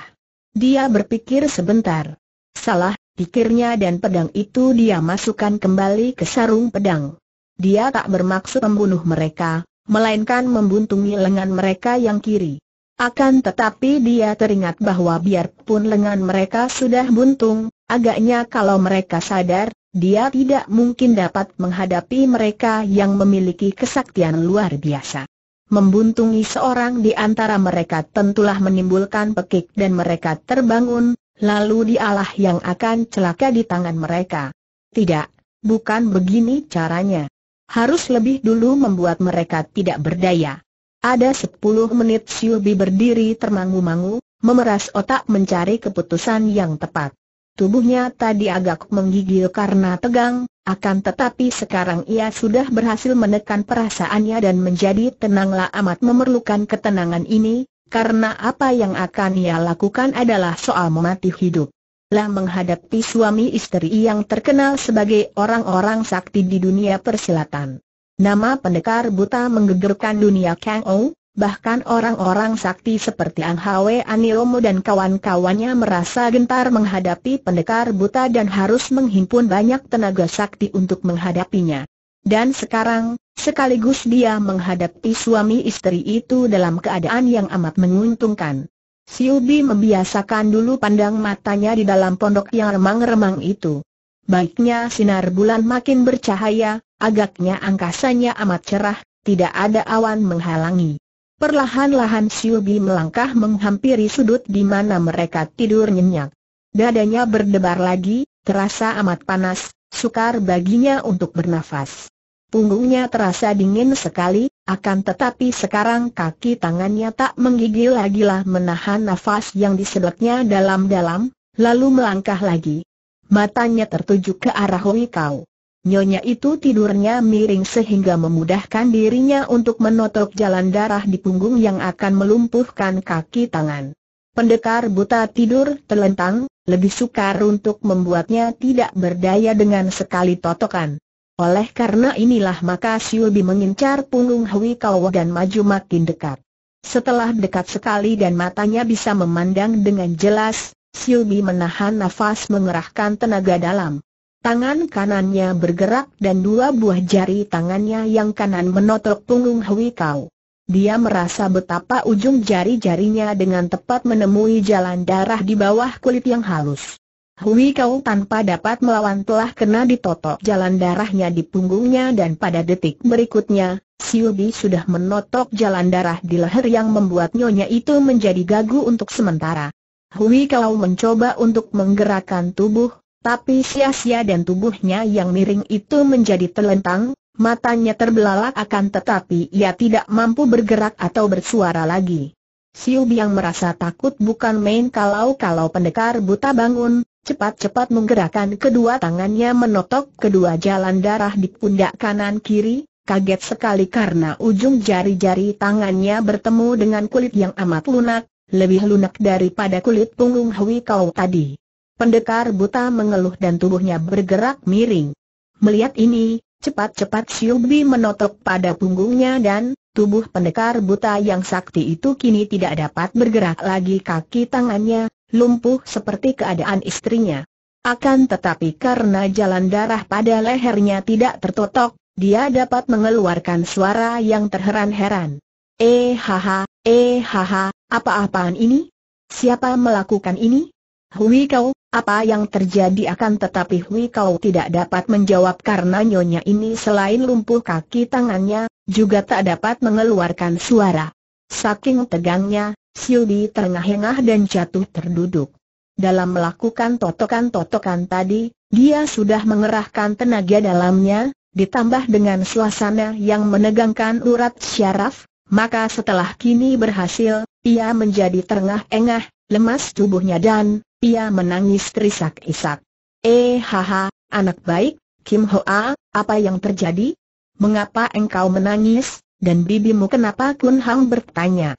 Dia berpikir sebentar. Salah, pikirnya dan pedang itu dia masukkan kembali ke sarung pedang. Dia tak bermaksud membunuh mereka, melainkan membuntungi lengan mereka yang kiri. Akan tetapi dia teringat bahwa biarpun lengan mereka sudah buntung, Agaknya kalau mereka sadar, dia tidak mungkin dapat menghadapi mereka yang memiliki kesaktian luar biasa. Membuntungi seorang di antara mereka tentulah menimbulkan pekik dan mereka terbangun, lalu dialah yang akan celaka di tangan mereka. Tidak, bukan begini caranya. Harus lebih dulu membuat mereka tidak berdaya. Ada sepuluh menit Siubi berdiri termangu-mangu, memeras otak mencari keputusan yang tepat. Tubuhnya tadi agak menggigil karena tegang, akan tetapi sekarang ia sudah berhasil menekan perasaannya dan menjadi tenanglah amat memerlukan ketenangan ini, karena apa yang akan ia lakukan adalah soal mematih hidup. Lah menghadapi suami istri yang terkenal sebagai orang-orang sakti di dunia persilatan. Nama pendekar buta menggegerkan dunia Kang Ong, bahkan orang-orang sakti seperti Ang Hwe Aniomo dan kawan-kawannya merasa gentar menghadapi pendekar buta dan harus menghimpun banyak tenaga sakti untuk menghadapinya. Dan sekarang, sekaligus dia menghadapi suami istri itu dalam keadaan yang amat menguntungkan. Si Ubi membiasakan dulu pandang matanya di dalam pondok yang remang-remang itu. Baiknya sinar bulan makin bercahaya, agaknya angkasanya amat cerah, tidak ada awan menghalangi. Perlahan-lahan Siubi melangkah menghampiri sudut di mana mereka tidur nyenyak. Dadanya berdebar lagi, terasa amat panas, sukar baginya untuk bernafas. Punggungnya terasa dingin sekali, akan tetapi sekarang kaki tangannya tak menggigil lagi lah menahan nafas yang disedotnya dalam-dalam, lalu melangkah lagi. Matanya tertuju ke arah Hui Kau. Nyonya itu tidurnya miring sehingga memudahkan dirinya untuk menotok jalan darah di punggung yang akan melumpuhkan kaki tangan. Pendekar buta tidur telentang, lebih sukar untuk membuatnya tidak berdaya dengan sekali totokan. Oleh karena inilah maka Siulbi mengincar punggung Hui Kau dan maju makin dekat. Setelah dekat sekali dan matanya bisa memandang dengan jelas, Siulbi menahan nafas mengerahkan tenaga dalam. Tangan kanannya bergerak dan dua buah jari tangannya yang kanan menotok punggung Hui Kau. Dia merasa betapa ujung jari-jarinya dengan tepat menemui jalan darah di bawah kulit yang halus. Hui Kau tanpa dapat melawan telah kena ditotok jalan darahnya di punggungnya dan pada detik berikutnya, Siubi sudah menotok jalan darah di leher yang membuat nyonya itu menjadi gagu untuk sementara. Hui Kau mencoba untuk menggerakkan tubuh, tapi sia-sia dan tubuhnya yang miring itu menjadi telentang, matanya terbelalak akan tetapi ia tidak mampu bergerak atau bersuara lagi. Siu Biang merasa takut bukan main kalau-kalau pendekar buta bangun, cepat-cepat menggerakkan kedua tangannya menotok kedua jalan darah di pundak kanan kiri, kaget sekali karena ujung jari-jari tangannya bertemu dengan kulit yang amat lunak, lebih lunak daripada kulit punggung Hui Kau tadi. Pendekar buta mengeluh dan tubuhnya bergerak miring. Melihat ini, cepat-cepat Xiubi menotok pada punggungnya dan, tubuh pendekar buta yang sakti itu kini tidak dapat bergerak lagi kaki tangannya, lumpuh seperti keadaan istrinya. Akan tetapi karena jalan darah pada lehernya tidak tertotok, dia dapat mengeluarkan suara yang terheran-heran. Eh haha, eh haha, apa-apaan ini? Siapa melakukan ini? Hui Kau, apa yang terjadi akan tetapi Hui Kau tidak dapat menjawab karena nyonya ini selain lumpuh kaki tangannya, juga tak dapat mengeluarkan suara. Saking tegangnya, Siudi terengah-engah dan jatuh terduduk. Dalam melakukan totokan-totokan tadi, dia sudah mengerahkan tenaga dalamnya, ditambah dengan suasana yang menegangkan urat syaraf, maka setelah kini berhasil, ia menjadi terengah-engah, lemas tubuhnya dan, ia menangis terisak-isak. Eh haha, anak baik, Kim Hoa, apa yang terjadi? Mengapa engkau menangis, dan bibimu kenapa Kun Hang bertanya.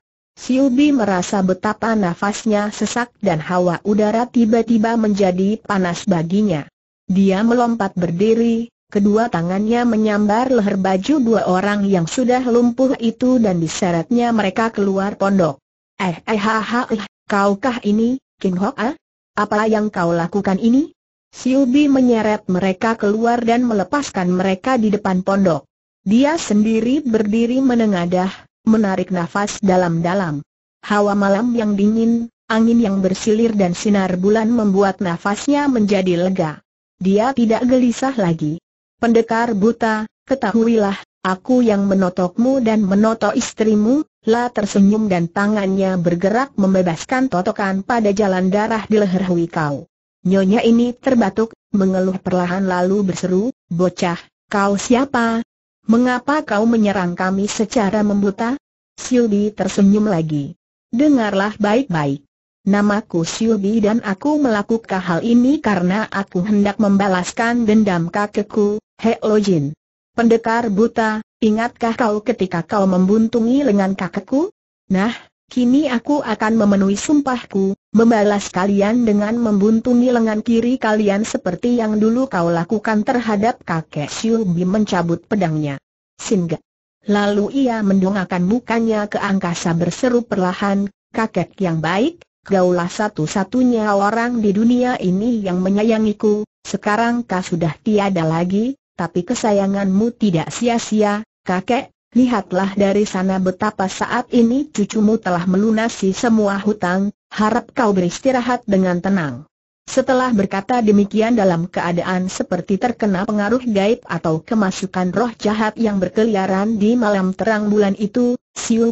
Bi merasa betapa nafasnya sesak dan hawa udara tiba-tiba menjadi panas baginya. Dia melompat berdiri, Kedua tangannya menyambar leher baju dua orang yang sudah lumpuh itu dan diseretnya mereka keluar pondok. Eh eh ha ha eh, kaukah ini, King Hoa? Apa yang kau lakukan ini? Siubi menyeret mereka keluar dan melepaskan mereka di depan pondok. Dia sendiri berdiri menengadah, menarik nafas dalam-dalam. Hawa malam yang dingin, angin yang bersilir dan sinar bulan membuat nafasnya menjadi lega. Dia tidak gelisah lagi. Pendekar buta, ketahuilah, aku yang menotokmu dan menotok istrimu, La tersenyum dan tangannya bergerak membebaskan totokan pada jalan darah di leher Hui Kau. Nyonya ini terbatuk, mengeluh perlahan lalu berseru, Bocah, kau siapa? Mengapa kau menyerang kami secara membuta? Siubi tersenyum lagi. Dengarlah baik-baik. Namaku Siubi dan aku melakukan hal ini karena aku hendak membalaskan dendam kakekku, Hek Lojin. Pendekar buta, Ingatkah kau ketika kau membuntungi lengan kakekku? Nah, kini aku akan memenuhi sumpahku, membalas kalian dengan membuntungi lengan kiri kalian seperti yang dulu kau lakukan terhadap kakek Siubi mencabut pedangnya. Singa. Lalu ia mendongakkan mukanya ke angkasa berseru perlahan, kakek yang baik, gaulah satu-satunya orang di dunia ini yang menyayangiku, sekarang kau sudah tiada lagi, tapi kesayanganmu tidak sia-sia, Kakek, lihatlah dari sana betapa saat ini cucumu telah melunasi semua hutang, harap kau beristirahat dengan tenang. Setelah berkata demikian dalam keadaan seperti terkena pengaruh gaib atau kemasukan roh jahat yang berkeliaran di malam terang bulan itu,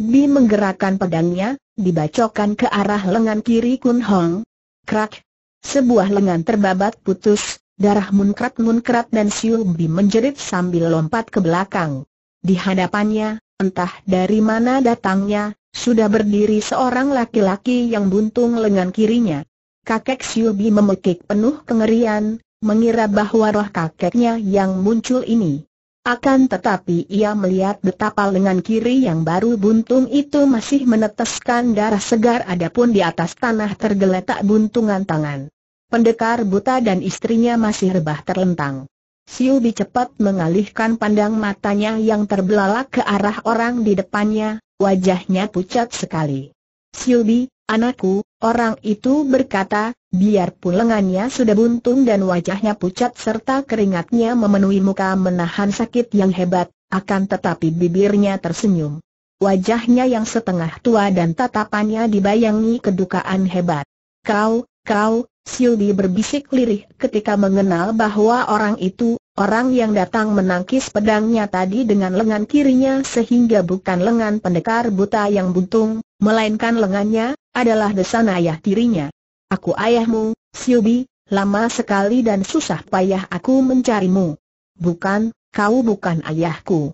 Bi menggerakkan pedangnya, dibacokan ke arah lengan kiri Kun Hong. Krak! Sebuah lengan terbabat putus, darah munkrat-munkrat dan Bi menjerit sambil lompat ke belakang. Di hadapannya, entah dari mana datangnya, sudah berdiri seorang laki-laki yang buntung lengan kirinya. Kakek Siubi memekik penuh kengerian, mengira bahwa roh kakeknya yang muncul ini. Akan tetapi ia melihat betapa lengan kiri yang baru buntung itu masih meneteskan darah segar adapun di atas tanah tergeletak buntungan tangan. Pendekar buta dan istrinya masih rebah terlentang. Siubi cepat mengalihkan pandang matanya yang terbelalak ke arah orang di depannya, wajahnya pucat sekali. Siubi, anakku, orang itu berkata, biarpun lengannya sudah buntung dan wajahnya pucat serta keringatnya memenuhi muka menahan sakit yang hebat, akan tetapi bibirnya tersenyum. Wajahnya yang setengah tua dan tatapannya dibayangi kedukaan hebat. Kau, kau, Sildi berbisik lirih ketika mengenal bahwa orang itu, orang yang datang menangkis pedangnya tadi dengan lengan kirinya sehingga bukan lengan pendekar buta yang buntung, melainkan lengannya, adalah desan ayah tirinya. Aku ayahmu, Sildi, lama sekali dan susah payah aku mencarimu. Bukan, kau bukan ayahku.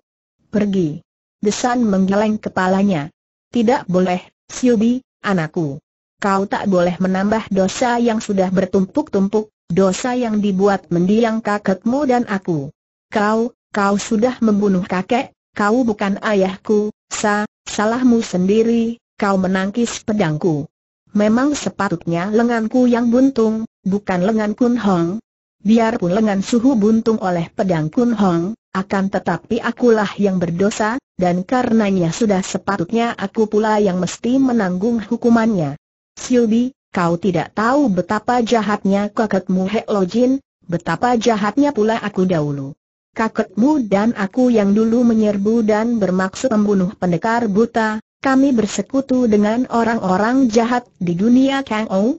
Pergi. Desan menggeleng kepalanya. Tidak boleh, Sildi, anakku kau tak boleh menambah dosa yang sudah bertumpuk-tumpuk, dosa yang dibuat mendiang kakekmu dan aku. Kau, kau sudah membunuh kakek, kau bukan ayahku, sa, salahmu sendiri, kau menangkis pedangku. Memang sepatutnya lenganku yang buntung, bukan lengan Kun Hong. Biarpun lengan suhu buntung oleh pedang Kun Hong, akan tetapi akulah yang berdosa, dan karenanya sudah sepatutnya aku pula yang mesti menanggung hukumannya. Silbi, kau tidak tahu betapa jahatnya kakekmu Hek Lojin, betapa jahatnya pula aku dahulu. Kakekmu dan aku yang dulu menyerbu dan bermaksud membunuh pendekar buta, kami bersekutu dengan orang-orang jahat di dunia Kang Ou.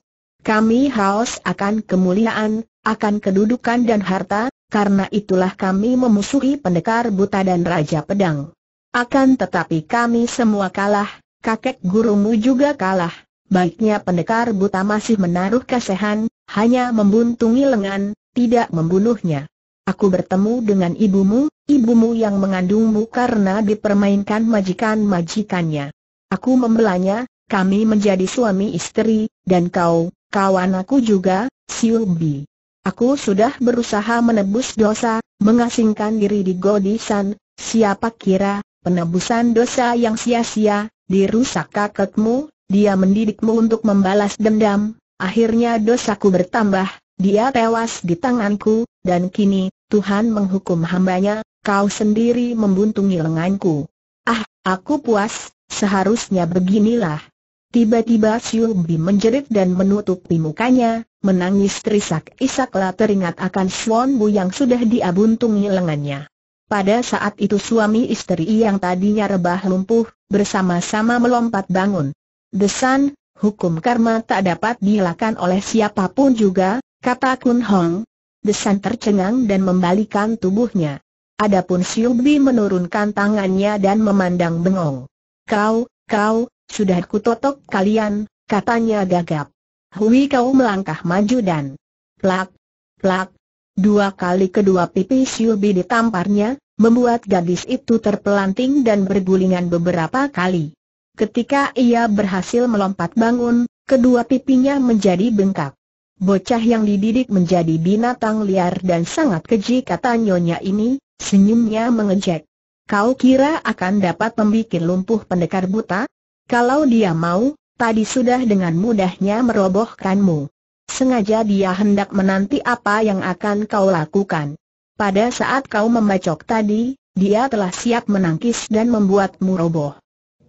Kami haus akan kemuliaan, akan kedudukan dan harta, karena itulah kami memusuhi pendekar buta dan raja pedang. Akan tetapi kami semua kalah, kakek gurumu juga kalah Baiknya pendekar buta masih menaruh kasihan, hanya membuntungi lengan, tidak membunuhnya. Aku bertemu dengan ibumu, ibumu yang mengandungmu karena dipermainkan majikan-majikannya. Aku membelanya, kami menjadi suami istri, dan kau, kawan aku juga, Siubi. Aku sudah berusaha menebus dosa, mengasingkan diri di Godisan, siapa kira, penebusan dosa yang sia-sia, dirusak kakekmu, dia mendidikmu untuk membalas dendam, akhirnya dosaku bertambah, dia tewas di tanganku, dan kini, Tuhan menghukum hambanya, kau sendiri membuntungi lenganku. Ah, aku puas, seharusnya beginilah. Tiba-tiba Siubi menjerit dan menutupi mukanya, menangis terisak-isaklah teringat akan Swan Bu yang sudah dia lengannya. Pada saat itu suami istri yang tadinya rebah lumpuh, bersama-sama melompat bangun. Desan, hukum karma tak dapat dihilangkan oleh siapapun juga, kata Kun Hong. Desan tercengang dan membalikan tubuhnya. Adapun Siubi menurunkan tangannya dan memandang bengong. Kau, kau, sudah kutotok kalian, katanya gagap. Hui kau melangkah maju dan plak, plak. Dua kali kedua pipi Siubi ditamparnya, membuat gadis itu terpelanting dan bergulingan beberapa kali. Ketika ia berhasil melompat bangun, kedua pipinya menjadi bengkak. Bocah yang dididik menjadi binatang liar dan sangat keji kata nyonya ini, senyumnya mengejek. Kau kira akan dapat membuat lumpuh pendekar buta? Kalau dia mau, tadi sudah dengan mudahnya merobohkanmu. Sengaja dia hendak menanti apa yang akan kau lakukan. Pada saat kau membacok tadi, dia telah siap menangkis dan membuatmu roboh.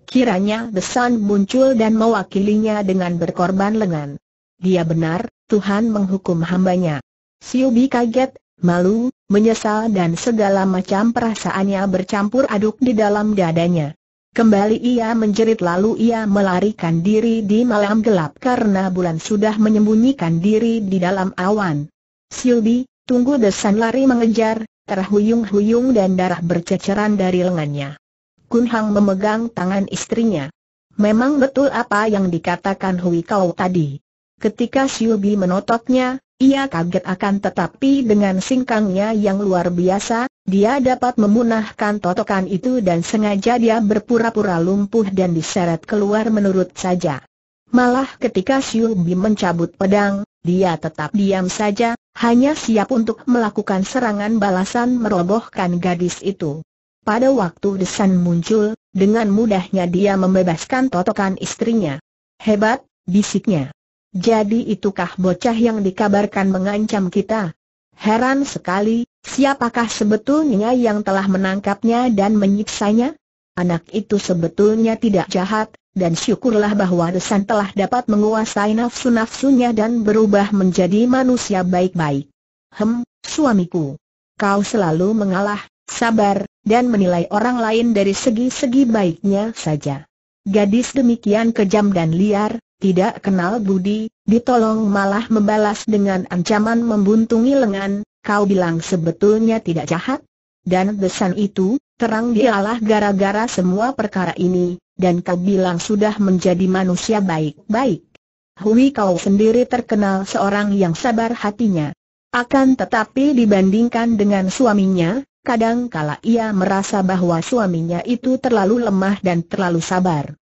Kiranya Besan muncul dan mewakilinya dengan berkorban lengan. Dia benar, Tuhan menghukum hambanya. Siubi kaget, malu, menyesal dan segala macam perasaannya bercampur aduk di dalam dadanya. Kembali ia menjerit lalu ia melarikan diri di malam gelap karena bulan sudah menyembunyikan diri di dalam awan. Siubi, tunggu Desan lari mengejar, terhuyung-huyung dan darah berceceran dari lengannya. Kun Hang memegang tangan istrinya. Memang betul apa yang dikatakan Hui Kau tadi. Ketika Bi menotoknya, ia kaget akan tetapi dengan singkangnya yang luar biasa, dia dapat memunahkan totokan itu dan sengaja dia berpura-pura lumpuh dan diseret keluar menurut saja. Malah ketika Bi mencabut pedang, dia tetap diam saja, hanya siap untuk melakukan serangan balasan merobohkan gadis itu. Pada waktu desan muncul, dengan mudahnya dia membebaskan totokan istrinya. Hebat, bisiknya. Jadi itukah bocah yang dikabarkan mengancam kita? Heran sekali, siapakah sebetulnya yang telah menangkapnya dan menyiksanya? Anak itu sebetulnya tidak jahat, dan syukurlah bahwa Desan telah dapat menguasai nafsu-nafsunya dan berubah menjadi manusia baik-baik. Hem, suamiku. Kau selalu mengalah, sabar, dan menilai orang lain dari segi-segi baiknya saja. Gadis demikian kejam dan liar, tidak kenal budi, ditolong malah membalas dengan ancaman membuntungi lengan, kau bilang sebetulnya tidak jahat? Dan besan itu, terang dialah gara-gara semua perkara ini, dan kau bilang sudah menjadi manusia baik-baik. Hui kau sendiri terkenal seorang yang sabar hatinya. Akan tetapi dibandingkan dengan suaminya, Kadang, kala ia merasa bahwa suaminya itu terlalu lemah dan terlalu sabar.